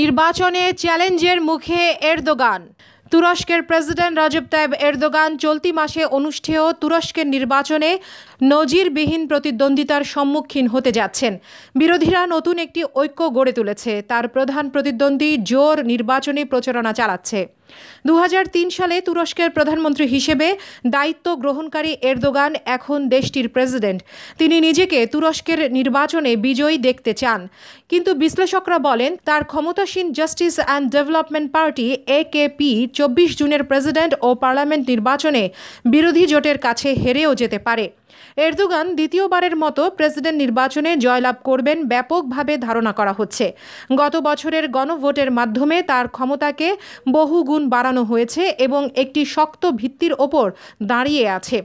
নির্বাচনে চ্যালেঞ্জের মুখে এরদোগান তুরস্কের প্রেসিডেন্ট রাজব তাইব এরদোগান চলতি মাসে অনুষ্ঠেয় তুরস্কের নির্বাচনে নজিরবিহীন প্রতিদ্বন্দ্বিতার সম্মুখীন হতে যাচ্ছেন বিরোধীরা নতুন একটি ঐক্য গড়ে তুলেছে তার প্রধান প্রতিদ্বন্দ্বী জোর নির্বাচনী প্রচারণা চালাচ্ছে দু সালে তুরস্কের প্রধানমন্ত্রী হিসেবে দায়িত্ব গ্রহণকারী এরদোগান এখন দেশটির প্রেসিডেন্ট তিনি নিজেকে তুরস্কের নির্বাচনে বিজয়ী দেখতে চান কিন্তু বিশ্লেষকরা বলেন তার ক্ষমতাসীন justice and development party A K P চব্বিশ জুনের প্রেসিডেন্ট ও পার্লামেন্ট নির্বাচনে বিরোধী জোটের কাছে হেরেও যেতে পারে এরদোগান দ্বিতীয়বারের মতো প্রেসিডেন্ট নির্বাচনে জয়লাভ করবেন ব্যাপকভাবে ধারণা করা হচ্ছে গত বছরের গণভোটের মাধ্যমে তার ক্ষমতাকে বহুগুণ বাড়ানো হয়েছে এবং একটি শক্ত ভিত্তির ওপর দাঁড়িয়ে আছে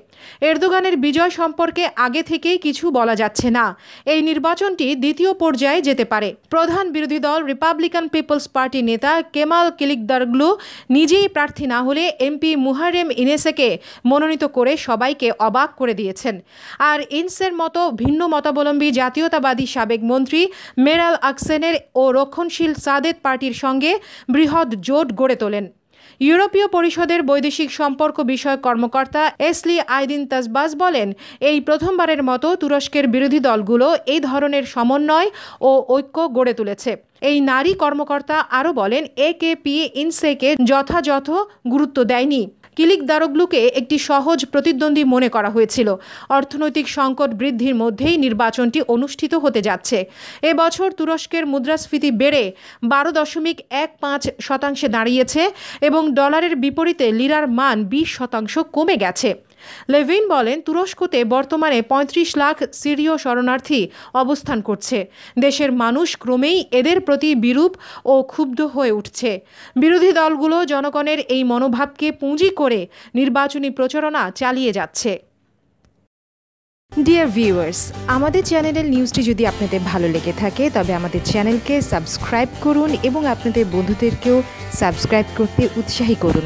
এরদোগানের বিজয় সম্পর্কে আগে থেকেই কিছু বলা যাচ্ছে না এই নির্বাচনটি দ্বিতীয় পর্যায়ে যেতে পারে প্রধান বিরোধী দল রিপাবলিকান পিপলস পার্টি নেতা কেমাল কিলিকদারগ্লু নিজেই প্রার্থী না হলে এমপি মুহারেম ইনেসেকে মনোনীত করে সবাইকে অবাক করে দিয়েছেন আর ইনসের মতো ভিন্ন মতাবলম্বী জাতীয়তাবাদী সাবেক মন্ত্রী মেরাল আকসেনের ও রক্ষণশীল সাদেত পার্টির সঙ্গে বৃহৎ জোট গড়ে তোলেন ইউরোপীয় পরিষদের বৈদেশিক সম্পর্ক বিষয়ক কর্মকর্তা এসলি আইদিন তাজবাজ বলেন এই প্রথমবারের মতো তুরস্কের বিরোধী দলগুলো এই ধরনের সমন্বয় ও ঐক্য গড়ে তুলেছে এই নারী কর্মকর্তা আরও বলেন এ কে পি ইনসেকে যথাযথ গুরুত্ব দেয়নি কিলিক কিলিকদারগলুকে একটি সহজ প্রতিদ্বন্দ্বী মনে করা হয়েছিল অর্থনৈতিক সংকট বৃদ্ধির মধ্যেই নির্বাচনটি অনুষ্ঠিত হতে যাচ্ছে এবছর তুরস্কের মুদ্রাস্ফীতি বেড়ে বারো দশমিক এক পাঁচ শতাংশে দাঁড়িয়েছে এবং ডলারের বিপরীতে লিরার মান বিশ শতাংশ কমে গেছে লেভিন বলেন তুরস্কতে বর্তমানে ৩৫ লাখ সিরীয় শরণার্থী অবস্থান করছে দেশের মানুষ ক্রমেই এদের প্রতি বিরূপ ও ক্ষুব্ধ হয়ে উঠছে বিরোধী দলগুলো জনগণের এই মনোভাবকে পুঁজি করে নির্বাচনী প্রচারণা চালিয়ে যাচ্ছে ডিয়ার ভিউয়ার্স আমাদের চ্যানেলের নিউজটি যদি আপনাদের ভালো লেগে থাকে তবে আমাদের চ্যানেলকে সাবস্ক্রাইব করুন এবং আপনাদের বন্ধুদেরকেও সাবস্ক্রাইব করতে উৎসাহী করুন